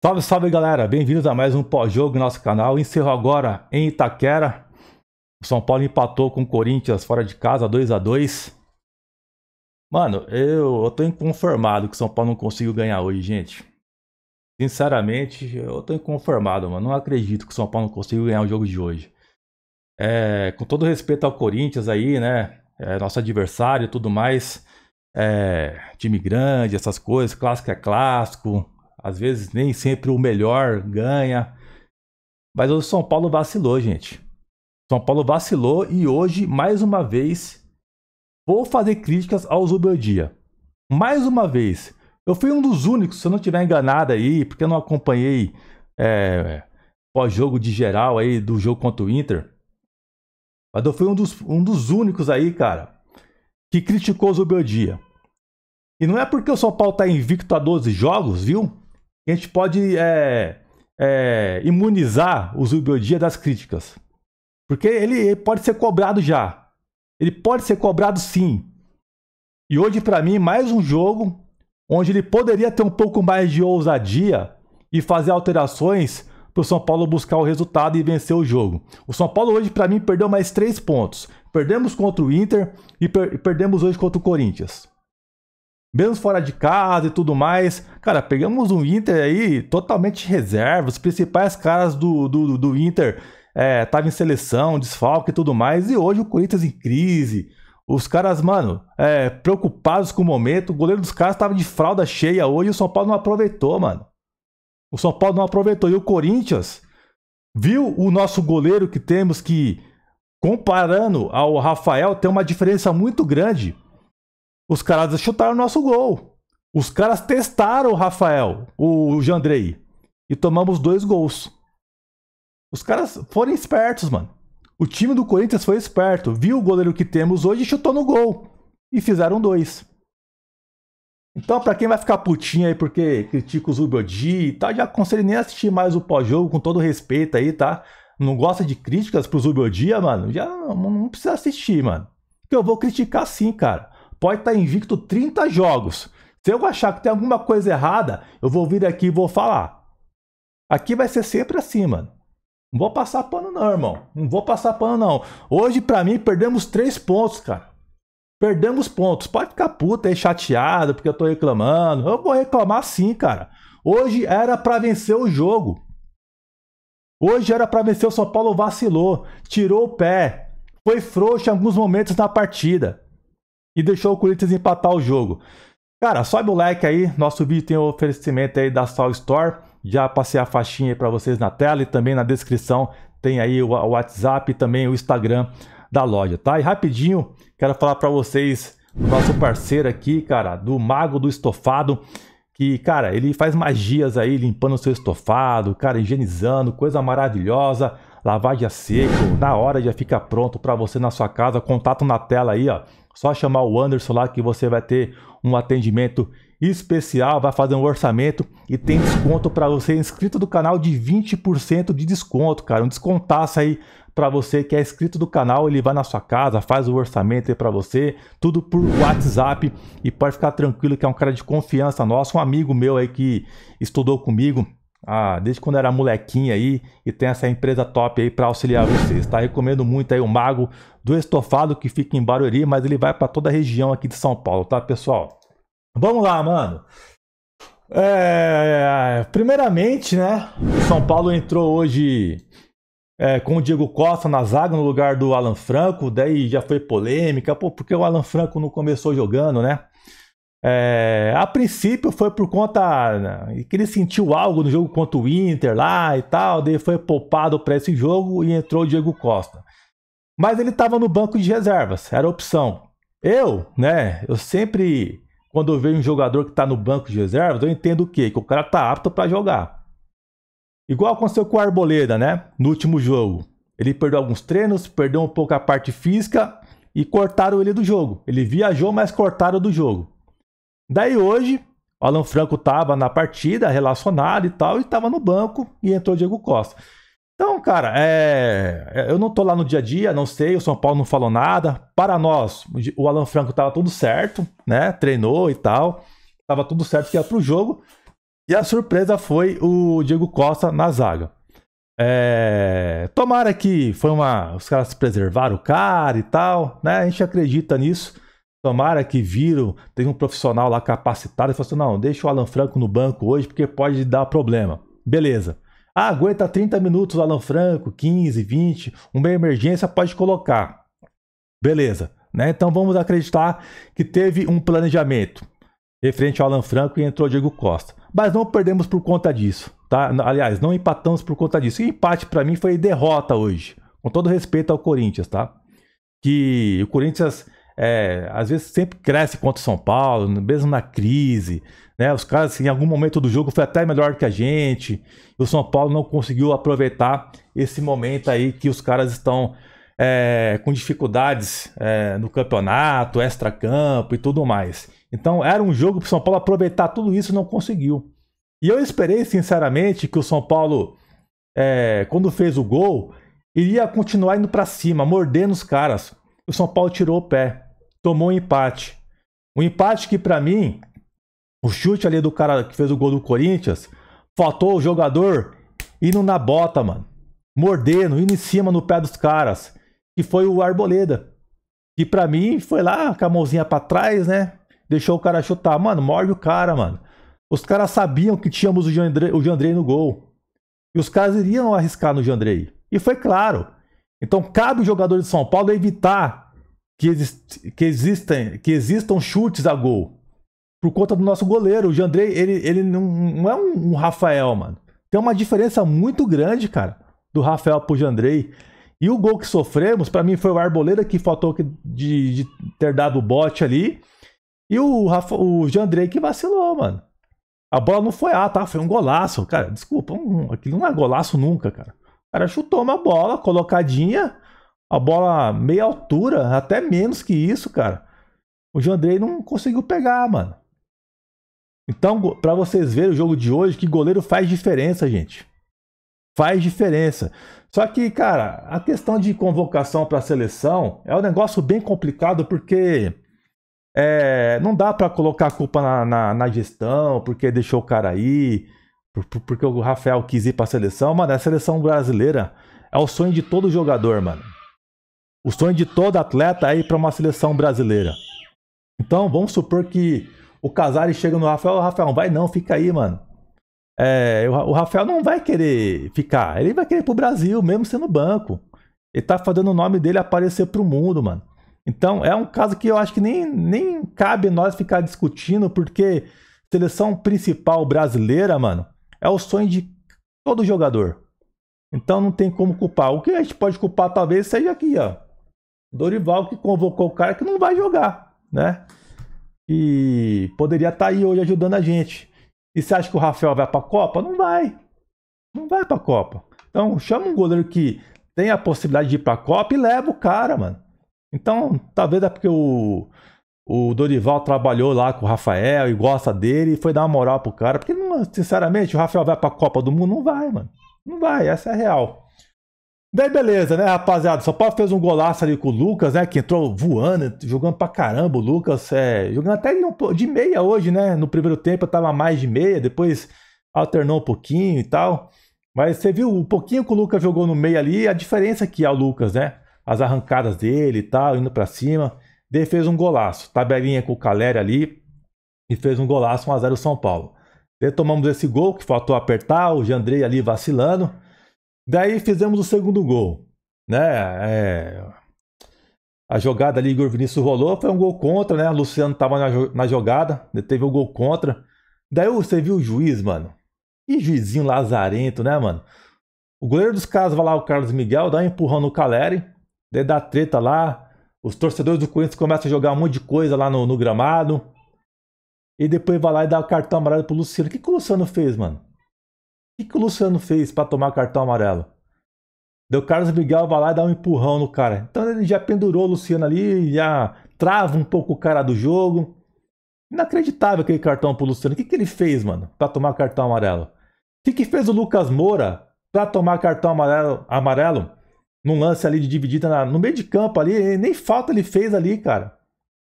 Salve, salve galera, bem-vindos a mais um pós-jogo no nosso canal. Encerro agora em Itaquera. O São Paulo empatou com o Corinthians fora de casa, 2 a 2 Mano, eu, eu tô inconformado que o São Paulo não conseguiu ganhar hoje, gente. Sinceramente, eu tô inconformado, mano. Não acredito que o São Paulo não conseguiu ganhar o jogo de hoje. É, com todo respeito ao Corinthians aí, né? É, nosso adversário e tudo mais. É, time grande, essas coisas, clássico é clássico às vezes nem sempre o melhor ganha. Mas o São Paulo vacilou, gente. São Paulo vacilou e hoje, mais uma vez, vou fazer críticas ao Zubeldia. Mais uma vez. Eu fui um dos únicos, se eu não estiver enganado aí, porque eu não acompanhei é, pós-jogo de geral aí do jogo contra o Inter. Mas eu fui um dos, um dos únicos aí, cara, que criticou o Zubeldia. E não é porque o São Paulo está invicto a 12 jogos, viu? a gente pode é, é, imunizar o Zubeldia das críticas. Porque ele, ele, pode ser cobrado já. Ele pode ser cobrado sim. E hoje, para mim, mais um jogo onde ele poderia ter um pouco mais de ousadia e fazer alterações para o São Paulo buscar o resultado e vencer o jogo. O São Paulo hoje, para mim, perdeu mais três pontos. Perdemos contra o Inter e per perdemos hoje contra o Corinthians mesmo fora de casa e tudo mais. Cara, pegamos um Inter aí totalmente reserva. Os principais caras do, do, do Inter estavam é, em seleção, desfalque e tudo mais. E hoje o Corinthians em crise. Os caras, mano, é, preocupados com o momento. O goleiro dos caras estava de fralda cheia hoje e o São Paulo não aproveitou, mano. O São Paulo não aproveitou. E o Corinthians viu o nosso goleiro que temos que, comparando ao Rafael, tem uma diferença muito grande. Os caras chutaram o nosso gol. Os caras testaram o Rafael, o Jandrei. E tomamos dois gols. Os caras foram espertos, mano. O time do Corinthians foi esperto. Viu o goleiro que temos hoje e chutou no gol. E fizeram dois. Então, pra quem vai ficar putinho aí porque critica os Ubiodi e tal, já aconselho nem assistir mais o pós-jogo com todo respeito aí, tá? Não gosta de críticas pro Zubiodia, mano? Já não, não precisa assistir, mano. Porque eu vou criticar sim, cara pode estar tá invicto 30 jogos. Se eu achar que tem alguma coisa errada, eu vou vir aqui e vou falar. Aqui vai ser sempre assim, mano. Não vou passar pano não, irmão. Não vou passar pano não. Hoje, para mim, perdemos três pontos, cara. Perdemos pontos. Pode ficar puta aí, chateado, porque eu tô reclamando. Eu vou reclamar sim, cara. Hoje era para vencer o jogo. Hoje era para vencer o São Paulo, vacilou, tirou o pé, foi frouxo em alguns momentos na partida e deixou o Corinthians empatar o jogo. Cara, sobe o like aí, nosso vídeo tem o oferecimento aí da Soul Store. Já passei a faixinha para vocês na tela e também na descrição tem aí o WhatsApp e também o Instagram da loja, tá? E rapidinho, quero falar para vocês o nosso parceiro aqui, cara, do Mago do Estofado, que, cara, ele faz magias aí limpando o seu estofado, cara, higienizando, coisa maravilhosa lavagem a seco, na hora já fica pronto para você na sua casa. Contato na tela aí, ó. Só chamar o Anderson lá que você vai ter um atendimento especial, vai fazer um orçamento e tem desconto para você inscrito do canal de 20% de desconto, cara. Um descontaço aí para você que é inscrito do canal, ele vai na sua casa, faz o orçamento aí para você, tudo por WhatsApp e pode ficar tranquilo que é um cara de confiança nosso, um amigo meu aí que estudou comigo, ah, desde quando era molequinha aí e tem essa empresa top aí para auxiliar vocês, tá? Recomendo muito aí o Mago do Estofado que fica em Barueri, mas ele vai para toda a região aqui de São Paulo, tá, pessoal? Vamos lá, mano. É, primeiramente, né, o São Paulo entrou hoje é, com o Diego Costa na zaga no lugar do Alan Franco, daí já foi polêmica, pô, porque o Alan Franco não começou jogando, né? É, a princípio foi por conta né, que ele sentiu algo no jogo contra o Inter lá e tal, daí foi poupado para esse jogo e entrou o Diego Costa. Mas ele estava no banco de reservas, era opção. Eu, né, eu sempre, quando eu vejo um jogador que está no banco de reservas, eu entendo o quê? Que o cara tá apto para jogar. Igual aconteceu com o Arboleda, né, no último jogo. Ele perdeu alguns treinos, perdeu um pouco a parte física e cortaram ele do jogo. Ele viajou, mas cortaram do jogo. Daí hoje, o Alan Franco estava na partida, relacionado e tal, e estava no banco e entrou o Diego Costa. Então, cara, é, é... eu não tô lá no dia a dia, não sei, o São Paulo não falou nada. Para nós, o Alan Franco tava tudo certo, né? Treinou e tal. Tava tudo certo que ia pro jogo. E a surpresa foi o Diego Costa na zaga. É... Tomara que foi uma. Os caras se preservaram o cara e tal, né? A gente acredita nisso. Tomara que viram, tem um profissional lá capacitado e falou assim: não, deixa o Alan Franco no banco hoje porque pode dar problema. Beleza. Ah, aguenta 30 minutos o Alan Franco, 15, 20, uma emergência pode colocar. Beleza. Né? Então vamos acreditar que teve um planejamento referente ao Alan Franco e entrou Diego Costa. Mas não perdemos por conta disso. Tá? Aliás, não empatamos por conta disso. E empate para mim foi derrota hoje. Com todo respeito ao Corinthians, tá? Que o Corinthians é, às vezes sempre cresce contra o São Paulo, mesmo na crise. Né? Os caras, assim, em algum momento do jogo, foi até melhor que a gente. o São Paulo não conseguiu aproveitar esse momento aí que os caras estão é, com dificuldades é, no campeonato, extra-campo e tudo mais. Então era um jogo para o São Paulo aproveitar tudo isso e não conseguiu. E eu esperei, sinceramente, que o São Paulo, é, quando fez o gol, iria continuar indo para cima, mordendo os caras. O São Paulo tirou o pé tomou um empate. Um empate que, para mim, o chute ali do cara que fez o gol do Corinthians, faltou o jogador indo na bota, mano. Mordendo, indo em cima no pé dos caras. Que foi o Arboleda. Que para mim foi lá com a mãozinha pra trás, né? Deixou o cara chutar. Mano, morde o cara, mano. Os caras sabiam que tínhamos o Jandrei, o Jandrei no gol. E os caras iriam arriscar no Jandrei. E foi claro. Então cabe o jogador de São Paulo evitar que, exist, que, existem, que existam chutes a gol. Por conta do nosso goleiro. O Jandrei, ele, ele não, não é um, um, Rafael, mano. Tem uma diferença muito grande, cara, do Rafael pro Jandrei. E o gol que sofremos, para mim, foi o Arboleda que faltou de, de ter dado o bote ali. E o, Rafa, o Jandrei que vacilou, mano. A bola não foi ah, tá? Foi um golaço. Cara, desculpa, um, aquilo não é golaço nunca, cara. O cara chutou uma bola colocadinha a bola meia altura, até menos que isso, cara. O André não conseguiu pegar, mano. Então, para vocês verem o jogo de hoje, que goleiro faz diferença, gente. Faz diferença. Só que, cara, a questão de convocação para a seleção é um negócio bem complicado porque é, não dá para colocar a culpa na, na, na, gestão, porque deixou o cara aí, porque o Rafael quis ir para a seleção. Mano, a seleção brasileira é o sonho de todo jogador, mano. O sonho de todo atleta é ir para uma seleção brasileira. Então, vamos supor que o Casares chega no Rafael, o Rafael, vai não, fica aí, mano. É, o, Rafael não vai querer ficar, ele vai querer ir pro Brasil, mesmo sendo banco. Ele tá fazendo o nome dele aparecer pro mundo, mano. Então, é um caso que eu acho que nem, nem cabe nós ficar discutindo, porque seleção principal brasileira, mano, é o sonho de todo jogador. Então não tem como culpar. O que a gente pode culpar talvez seja aqui, ó. Dorival que convocou o cara que não vai jogar, né? E poderia estar tá aí hoje ajudando a gente. E você acha que o Rafael vai para a Copa? Não vai. Não vai para a Copa. Então, chama um goleiro que tem a possibilidade de ir para a Copa e leva o cara, mano. Então, talvez é porque o, o Dorival trabalhou lá com o Rafael e gosta dele e foi dar uma moral pro cara. Porque, sinceramente, o Rafael vai para a Copa do Mundo? Não vai, mano. Não vai, essa é a real. Daí beleza, né, rapaziada? São Paulo fez um golaço ali com o Lucas, né? Que entrou voando, jogando pra caramba o Lucas. É, jogando até de meia hoje, né? No primeiro tempo eu tava mais de meia, depois alternou um pouquinho e tal. Mas você viu o um pouquinho que o Lucas jogou no meio ali, a diferença que é o Lucas, né? As arrancadas dele e tal, indo pra cima. Daí fez um golaço. Tabelinha com o Caleri ali. E fez um golaço 1x0 São Paulo. Daí tomamos esse gol que faltou apertar, o Jandrei ali vacilando. Daí fizemos o segundo gol, né? É... A jogada ali, Igor Vinícius rolou, foi um gol contra, né? O Luciano estava na, na jogada, né? teve um gol contra. Daí você viu o juiz, mano. E juizinho lazarento, né, mano? O goleiro dos caras vai lá, o Carlos Miguel, dá um empurrão no Caleri, daí dá treta lá. Os torcedores do Corinthians começam a jogar um monte de coisa lá no, no gramado. E depois vai lá e dá o cartão amarelo pro Luciano. O que, que o Luciano fez, mano? O que, que o Luciano fez para tomar cartão amarelo? Deu Carlos Miguel vai lá e dá um empurrão no cara. Então ele já pendurou o Luciano ali, já trava um pouco o cara do jogo. Inacreditável aquele cartão pro Luciano. O que, que ele fez, mano, para tomar cartão amarelo? O que, que fez o Lucas Moura para tomar cartão amarelo, amarelo num lance ali de dividida na, no meio de campo ali? Nem falta ele fez ali, cara.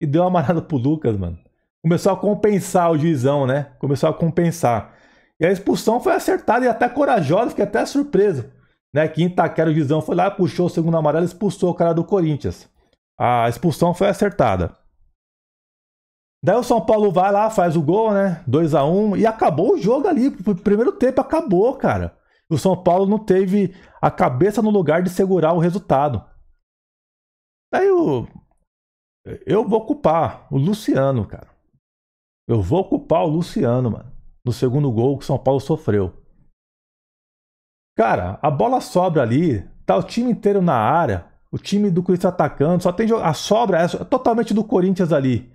E deu amarelo pro Lucas, mano. Começou a compensar o juizão, né? Começou a compensar. E a expulsão foi acertada e até corajosa, fiquei até surpreso. Né? Que em Itaquera o foi lá, puxou o segundo amarelo e expulsou o cara do Corinthians. A expulsão foi acertada. Daí o São Paulo vai lá, faz o gol, né? 2 a 1 e acabou o jogo ali. O primeiro tempo acabou, cara. O São Paulo não teve a cabeça no lugar de segurar o resultado. Daí o eu vou culpar o Luciano, cara. Eu vou culpar o Luciano, mano no segundo gol que o São Paulo sofreu. Cara, a bola sobra ali, tá o time inteiro na área, o time do Corinthians atacando, só tem a sobra é, é totalmente do Corinthians ali.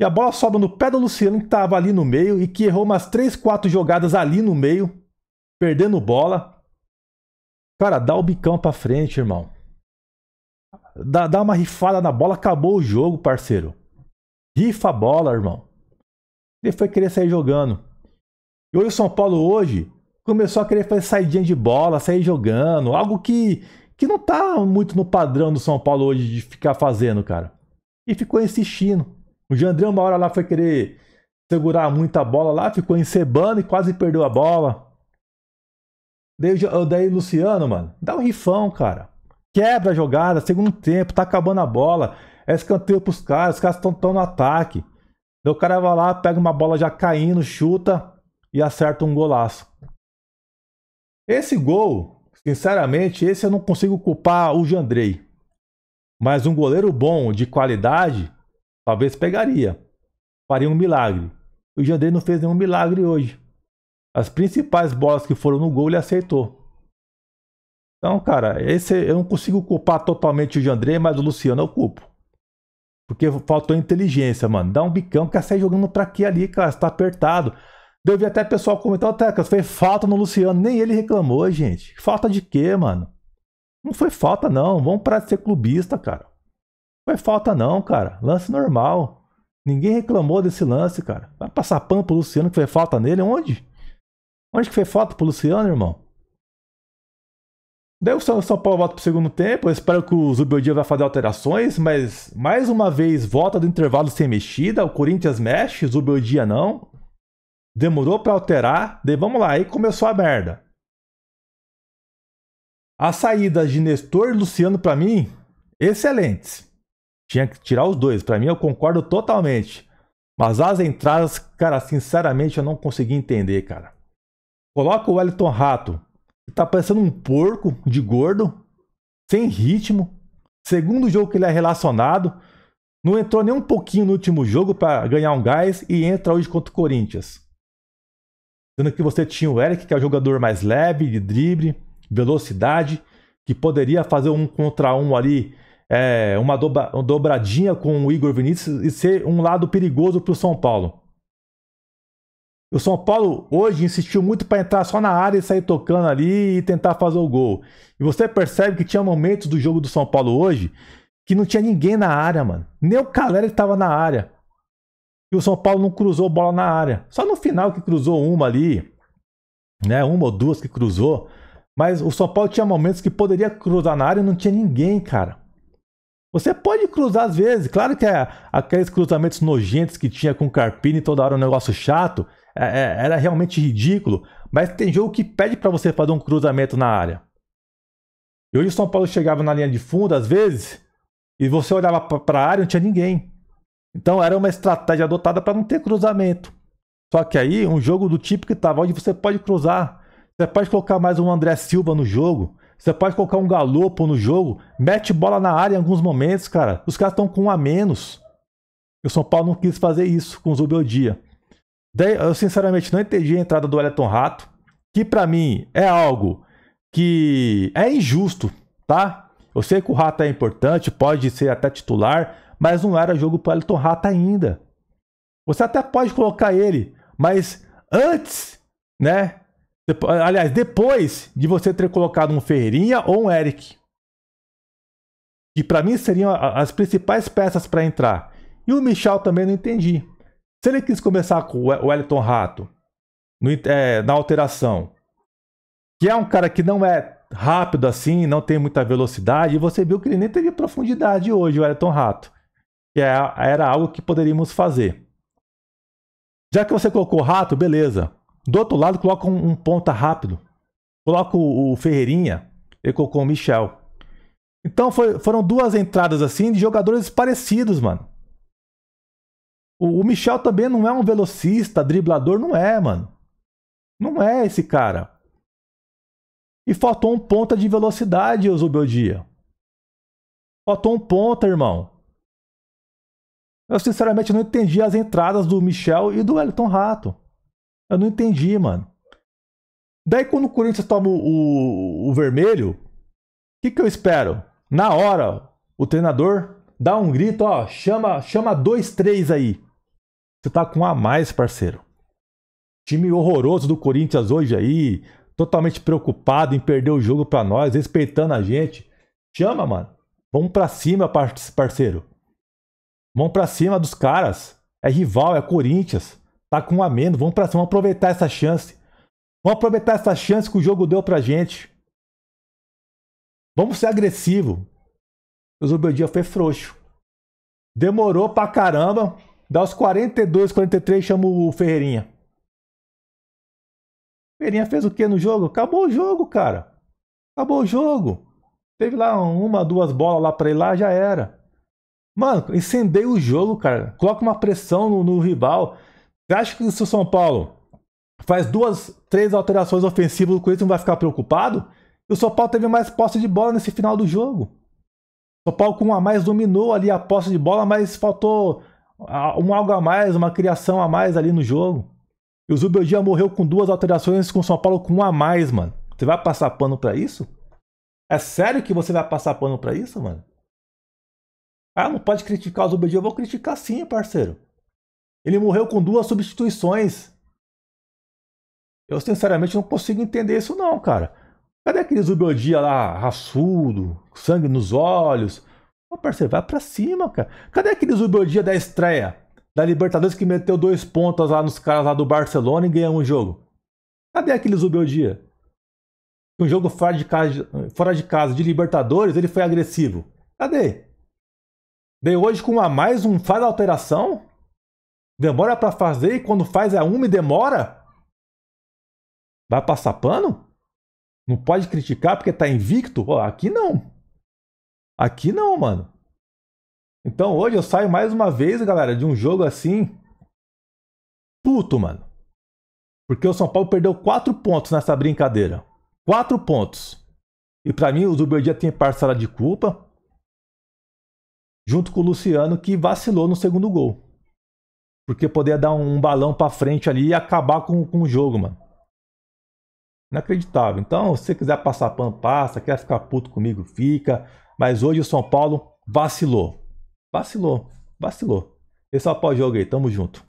E a bola sobra no pé do Luciano que tava ali no meio e que errou umas 3, 4 jogadas ali no meio, perdendo bola. Cara, dá o bicão pra frente, irmão. Dá, dá uma rifada na bola, acabou o jogo, parceiro. Rifa a bola, irmão. Ele foi querer sair jogando. E hoje o São Paulo hoje começou a querer fazer saidinha de bola, sair jogando, algo que, que não tá muito no padrão do São Paulo hoje de ficar fazendo, cara. E ficou insistindo. O Jandré uma hora lá foi querer segurar muita bola lá, ficou encebando e quase perdeu a bola. Daí, daí Luciano, mano, dá um rifão, cara. Quebra a jogada, segundo tempo, tá acabando a bola. É escanteio pros caras, os caras estão no ataque. Daí o cara vai lá, pega uma bola já caindo, chuta e acerta um golaço. Esse gol, sinceramente, esse eu não consigo culpar o Jandrei. Mas um goleiro bom, de qualidade, talvez pegaria. Faria um milagre. O Jandrei não fez nenhum milagre hoje. As principais bolas que foram no gol ele aceitou. Então, cara, esse eu não consigo culpar totalmente o Jandrei, mas o Luciano eu culpo. Porque faltou inteligência, mano. Dá um bicão, quer sair jogando pra quê ali, cara? Você tá apertado. Eu vi até pessoal comentar, Tecas, foi falta no Luciano. Nem ele reclamou, gente. Falta de quê, mano? Não foi falta, não. Vamos parar de ser clubista, cara. Não foi falta, não, cara. Lance normal. Ninguém reclamou desse lance, cara. Vai passar pano pro Luciano que foi falta nele? Onde? Onde que foi falta pro Luciano, irmão? Daí o São Paulo volta para o segundo tempo. Eu espero que o Zubeldia vai fazer alterações, mas mais uma vez volta do intervalo sem mexida. O Corinthians mexe, o Zubeldia não. Demorou para alterar. Daí vamos lá, aí começou a merda. As saídas de Nestor e Luciano, para mim, excelentes. Tinha que tirar os dois. Para mim, eu concordo totalmente. Mas as entradas, cara, sinceramente, eu não consegui entender, cara. Coloca o Wellington Rato tá parecendo um porco de gordo, sem ritmo. Segundo jogo que ele é relacionado, não entrou nem um pouquinho no último jogo para ganhar um gás e entra hoje contra o Corinthians. Sendo que você tinha o Eric, que é o jogador mais leve, de drible, velocidade, que poderia fazer um contra um ali, é, uma, dobra, uma dobradinha com o Igor Vinícius e ser um lado perigoso para o São Paulo. O São Paulo hoje insistiu muito para entrar só na área e sair tocando ali e tentar fazer o gol. E você percebe que tinha momentos do jogo do São Paulo hoje que não tinha ninguém na área, mano. Nem o Caleri estava na área. E o São Paulo não cruzou bola na área. Só no final que cruzou uma ali, né? Uma ou duas que cruzou. Mas o São Paulo tinha momentos que poderia cruzar na área e não tinha ninguém, cara. Você pode cruzar às vezes. Claro que é aqueles cruzamentos nojentos que tinha com o Carpini toda hora um negócio chato. É, é, era realmente ridículo, mas tem jogo que pede para você fazer um cruzamento na área. E hoje o São Paulo chegava na linha de fundo, às vezes, e você olhava para a área e não tinha ninguém. Então era uma estratégia adotada para não ter cruzamento. Só que aí, um jogo do tipo que estava, onde você pode cruzar, você pode colocar mais um André Silva no jogo, você pode colocar um Galopo no jogo, mete bola na área em alguns momentos, cara. Os caras estão com um a menos. E o São Paulo não quis fazer isso com o Zubeldia. Eu sinceramente não entendi a entrada do Wellington Rato, que para mim é algo que é injusto, tá? Eu sei que o Rato é importante, pode ser até titular, mas não era jogo para Elton Wellington Rato ainda. Você até pode colocar ele, mas antes, né? Aliás, depois de você ter colocado um Ferreirinha ou um Eric, que para mim seriam as principais peças para entrar. E o Michel também não entendi. Se ele quis começar com o Wellington Rato no, é, na alteração, que é um cara que não é rápido assim, não tem muita velocidade, e você viu que ele nem teve profundidade hoje, o Wellington Rato, que é, era algo que poderíamos fazer. Já que você colocou o Rato, beleza. Do outro lado, coloca um, um ponta rápido. Coloca o, o Ferreirinha, ele colocou o Michel. Então foi, foram duas entradas assim de jogadores parecidos, mano. O, Michel também não é um velocista, driblador, não é, mano. Não é esse cara. E faltou um ponta de velocidade, Osubeldia. Faltou um ponta, irmão. Eu sinceramente não entendi as entradas do Michel e do Wellington Rato. Eu não entendi, mano. Daí quando o Corinthians toma o, o, o vermelho, o que, que eu espero? Na hora, o treinador dá um grito, ó, chama, chama dois, três aí. Você tá com um a mais, parceiro. Time horroroso do Corinthians hoje aí, totalmente preocupado em perder o jogo para nós, respeitando a gente. Chama, mano. Vamos para cima, parceiro. Vamos para cima dos caras. É rival, é Corinthians. Tá com um a menos. Vamos para cima, vamos aproveitar essa chance. Vamos aproveitar essa chance que o jogo deu pra gente. Vamos ser agressivo. O Zubeldia foi frouxo. Demorou pra caramba. Dá os 42, 43, chama o Ferreirinha. Ferreirinha fez o que no jogo? Acabou o jogo, cara. Acabou o jogo. Teve lá uma, duas bolas lá pra ele lá, já era. Mano, incendeia o jogo, cara. Coloca uma pressão no, no rival. Você acha que se o São Paulo faz duas, três alterações ofensivas, o Corinthians não vai ficar preocupado? E o São Paulo teve mais posse de bola nesse final do jogo. O São Paulo com a mais dominou ali a posse de bola, mas faltou um algo a mais, uma criação a mais ali no jogo. E o Zubeldia morreu com duas alterações com o São Paulo com um a mais, mano. Você vai passar pano para isso? É sério que você vai passar pano para isso, mano? Ah, não pode criticar o Zubeldia. Eu vou criticar sim, parceiro. Ele morreu com duas substituições. Eu sinceramente não consigo entender isso não, cara. Cadê aquele Zubeldia lá, raçudo, sangue nos olhos, Ô, parceiro, vai pra cima, cara. Cadê aquele Uberdia da estreia? Da Libertadores que meteu dois pontos lá nos caras lá do Barcelona e ganhou um jogo. Cadê aquele Uberdia? Um jogo fora de, casa, fora de casa de Libertadores, ele foi agressivo. Cadê? Veio hoje com a mais um faz alteração? Demora para fazer e quando faz é uma e demora? Vai passar pano? Não pode criticar porque tá invicto? Ó, aqui não. Aqui não, mano. Então hoje eu saio mais uma vez, galera, de um jogo assim. Puto, mano. Porque o São Paulo perdeu 4 pontos nessa brincadeira. 4 pontos. E para mim, o Zuberdia tem parcela de culpa. Junto com o Luciano, que vacilou no segundo gol. Porque poderia dar um balão para frente ali e acabar com, com o jogo, mano. Inacreditável. Então, se você quiser passar pano, passa. Quer ficar puto comigo, fica. Mas hoje o São Paulo vacilou. Vacilou, vacilou. Esse é o pós-jogo aí, tamo junto.